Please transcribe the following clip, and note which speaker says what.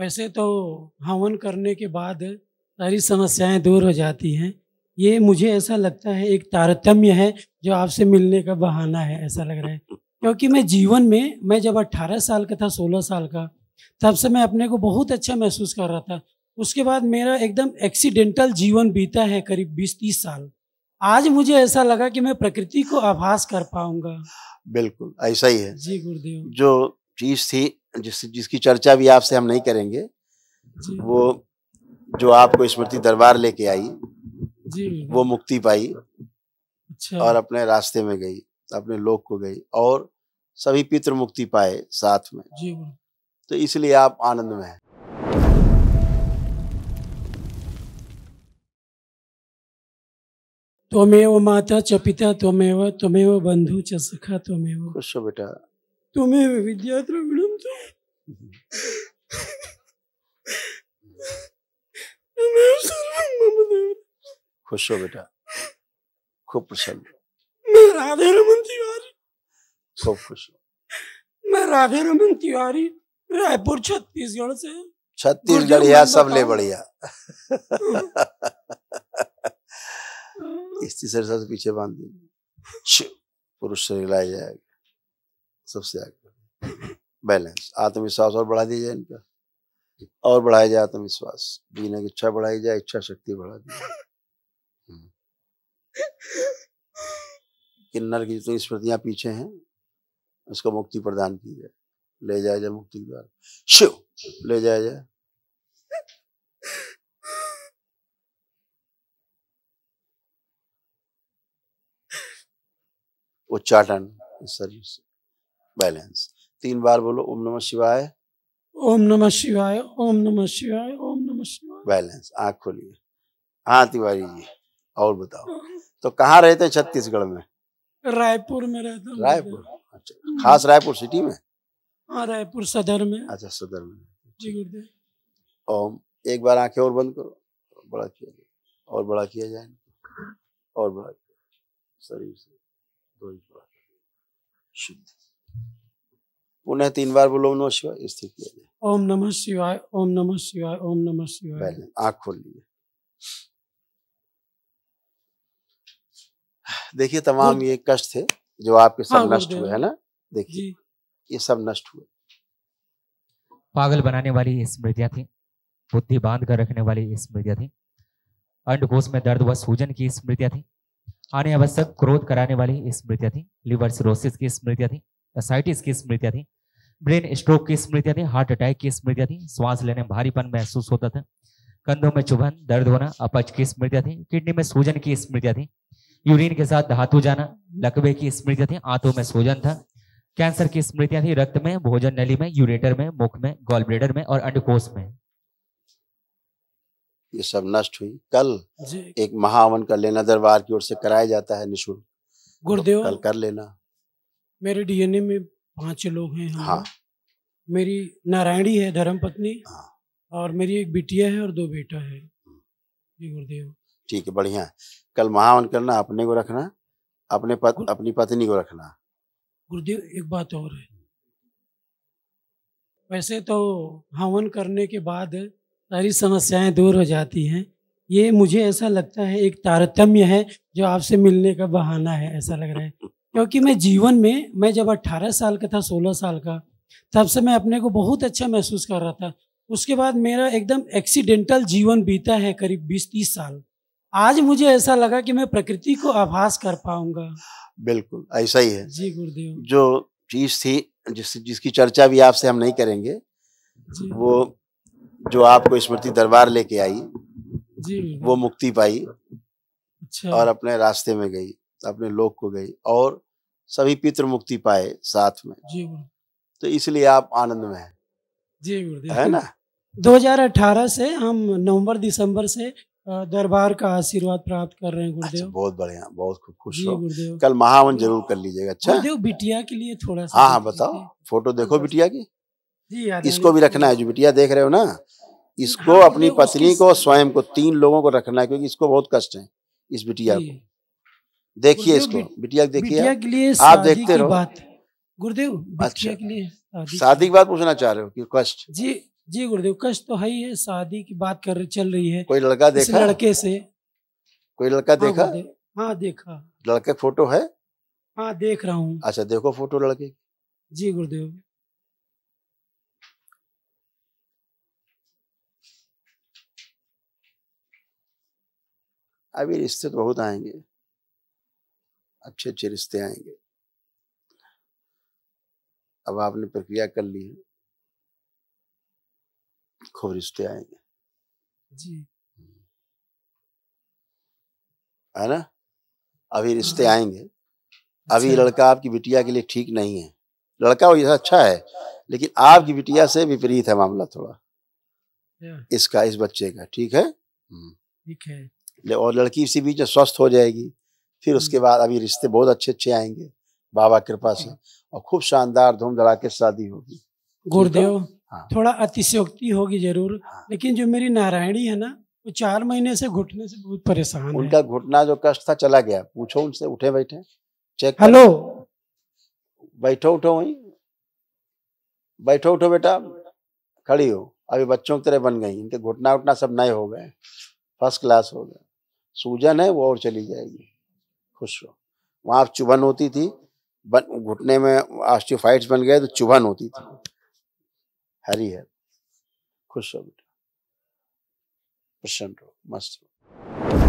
Speaker 1: वैसे तो हवन करने के बाद सारी समस्याएं दूर हो जाती हैं ये मुझे ऐसा लगता है एक तारतम्य है जो आपसे मिलने का बहाना है ऐसा लग रहा है क्योंकि मैं जीवन में मैं जब 18 साल का था 16 साल का तब से मैं अपने को बहुत अच्छा महसूस कर रहा था उसके बाद मेरा एकदम एक्सीडेंटल जीवन बीता है करीब 20-30 साल आज मुझे ऐसा लगा कि मैं प्रकृति को आभास कर पाऊंगा
Speaker 2: बिल्कुल ऐसा ही है जी गुरुदेव जो चीज थी जिस जिसकी चर्चा भी आपसे हम नहीं करेंगे वो जो आपको स्मृति दरबार लेके आई जी वो मुक्ति पाई
Speaker 1: अच्छा। और
Speaker 2: अपने रास्ते में गई अपने लोक को गई और सभी पितृ मुक्ति पाए साथ में जी तो इसलिए आप आनंद में हैं
Speaker 1: त्वमेव माता च पिता त्वमेव त्वमेव बंधु च सखा त्वमेव बेटा त्वमेव विद्या द्रविणम
Speaker 2: खुश हो बेटा खूब प्रसन्न
Speaker 1: मैं राधे रमन तिवारी खूब खुश हो मैं राधे रमन तिवारी रायपुर छत्तीसगढ़ से
Speaker 2: छत्तीसगढ़ यहाँ सब ले बढ़िया इसी सरसा से पीछे बांध दीजिए पुरुष से लाया जाएगा सबसे आगे बैलेंस आत्मविश्वास और बढ़ा दिया जाए इनका और बढ़ाया जाए आत्मविश्वास जीने की इच्छा बढ़ाई जाए इच्छा शक्ति बढ़ा दी हम्म। किन्नर की जितनी स्मृतियां पीछे हैं उसको मुक्ति प्रदान की जाए ले जाया जाए मुक्ति द्वार शिव ले जाया जाए उच्चाटन सर्विस बैलेंस तीन बार बोलो ओम नमः शिवाय
Speaker 1: ओम नमः शिवाय ओम नमः शिवाय ओम नमः शिवाय
Speaker 2: बैलेंस आँख खोलिए हाँ तिवारी जी और बताओ हाँ। तो कहाँ रहते हैं छत्तीसगढ़ में
Speaker 1: रायपुर में रहता हूँ रायपुर अच्छा हाँ। खास रायपुर सिटी में हाँ रायपुर सदर में
Speaker 2: अच्छा सदर में जी गुरुदेव ओम एक बार आंखें और बंद करो बड़ा किया जाए और बड़ा किया जाए और बड़ा शरीर से दो बड़ा शुद्ध पुनः तीन बार बोलो नमः शिवाय स्थिर किया
Speaker 1: जाए ओम नमः शिवाय ओम नमः शिवाय ओम नमः शिवाय
Speaker 2: आंख खोल लीजिए देखिए तमाम ये कष्ट थे जो आपके सब हाँ, नष्ट हुए है ना देखिए ये सब नष्ट हुए
Speaker 1: पागल बनाने वाली स्मृतियां थी बुद्धि बांध कर रखने वाली स्मृतियां थी अंडकोश में दर्द व सूजन की स्मृतियां थी अनावश्यक क्रोध कराने वाली स्मृतियां थी लिवर सिरोसिस की स्मृतियां थी एसाइटिस की स्मृतियाँ थी ब्रेन स्ट्रोक की स्मृतियाँ थी हार्ट अटैक की स्मृतियाँ थी श्वास लेने में भारीपन महसूस होता था कंधों में चुभन दर्द होना अपच की स्मृतियाँ थी किडनी में सूजन की स्मृतियाँ थी यूरिन के साथ धातु जाना लकवे की स्मृतियाँ थी आंतों में सूजन था कैंसर की स्मृतियाँ थी रक्त में भोजन नली में यूरेटर में मुख में गोल ब्लेडर में और अंडकोश
Speaker 2: में ये सब नष्ट हुई कल एक महावन का लेना दरबार की ओर से कराया जाता है निशुल्क गुरुदेव तो कल कर लेना
Speaker 1: मेरे डीएनए में पांच लोग हैं हाँ। मेरी नारायणी है धर्म पत्नी हाँ। और मेरी एक बिटिया है और दो बेटा है हम्म। गुरुदेव
Speaker 2: ठीक है बढ़िया कल महावन करना अपने को रखना अपने पत, गुर... अपनी पत्नी को रखना
Speaker 1: गुरुदेव एक बात और है वैसे तो हवन करने के बाद सारी समस्याएं दूर हो जाती हैं ये मुझे ऐसा लगता है एक तारतम्य है जो आपसे मिलने का बहाना है ऐसा लग रहा है क्योंकि मैं जीवन में मैं जब 18 साल का था 16 साल का तब से मैं अपने को बहुत अच्छा महसूस कर रहा था उसके बाद मेरा एकदम एक्सीडेंटल जीवन बीता है करीब 20-30 साल आज मुझे ऐसा लगा कि मैं प्रकृति को आभास कर पाऊंगा
Speaker 2: बिल्कुल ऐसा ही है जी गुरुदेव जो चीज थी जिस जिसकी चर्चा भी आपसे हम नहीं करेंगे वो जो आपको स्मृति दरबार लेके आई जी वो मुक्ति पाई अच्छा। और अपने रास्ते में गई अपने लोक को गई और सभी पितृ मुक्ति पाए साथ में जी तो इसलिए आप आनंद में हैं
Speaker 1: जी है ना 2018 से हम नवंबर दिसंबर से दरबार का आशीर्वाद प्राप्त
Speaker 2: कर रहे हैं गुरुदेव अच्छा, बहुत बढ़िया बहुत खूब खुश हो कल महावन जरूर कर लीजिएगा अच्छा गुरुदेव बिटिया के लिए थोड़ा सा हाँ हाँ बताओ फोटो देखो बिटिया की जी इसको भी रखना है जो बिटिया देख रहे हो ना इसको हाँ, अपनी पत्नी को स्वयं को तीन लोगों को रखना है क्योंकि इसको बहुत कष्ट है इस बिटिया को देखिए इसको बिटिया देखिए आप देखते रहो बात
Speaker 1: गुरुदेव अच्छा के लिए शादी की बात पूछना
Speaker 2: चाह रहे हो कि कष्ट जी जी गुरुदेव
Speaker 1: कष्ट तो है ही है शादी की बात कर चल रही है कोई लड़का देखा लड़के
Speaker 2: से कोई लड़का हाँ देखा हाँ देखा लड़के फोटो है
Speaker 1: हाँ देख रहा हूँ
Speaker 2: अच्छा देखो फोटो लड़के जी गुरुदेव अभी रिश्ते तो बहुत आएंगे अच्छे अच्छे रिश्ते आएंगे अब आपने प्रक्रिया कर ली है खूब रिश्ते आएंगे जी है ना अभी रिश्ते हाँ। आएंगे अभी अच्छा। लड़का आपकी बिटिया के लिए ठीक नहीं है लड़का वो अच्छा है लेकिन आपकी बिटिया से विपरीत है मामला थोड़ा
Speaker 1: अच्छा।
Speaker 2: इसका इस बच्चे का ठीक है हम्म। ठीक है और लड़की इसी बीच में स्वस्थ हो जाएगी फिर उसके बाद अभी रिश्ते बहुत अच्छे अच्छे आएंगे बाबा कृपा से और खूब शानदार धूम के शादी होगी गुरुदेव
Speaker 1: हाँ। थोड़ा अतिशयोक्ति होगी जरूर हाँ। लेकिन जो मेरी नारायणी है ना वो चार महीने से घुटने से बहुत परेशान उनका
Speaker 2: घुटना जो कष्ट था चला गया पूछो उनसे उठे बैठे चेक हेलो बैठो उठो वही बैठो उठो बेटा खड़ी हो अभी बच्चों की तरह बन गई इनके घुटना उठना सब नए हो गए फर्स्ट क्लास हो गए सूजन है वो और चली जाएगी खुश रहो वहाँ चुभन होती थी बन घुटने में आस्टियोफाइट्स बन गए तो चुभन होती थी हरी है खुश रहो बेटा प्रसन्न रहो मस्त रहो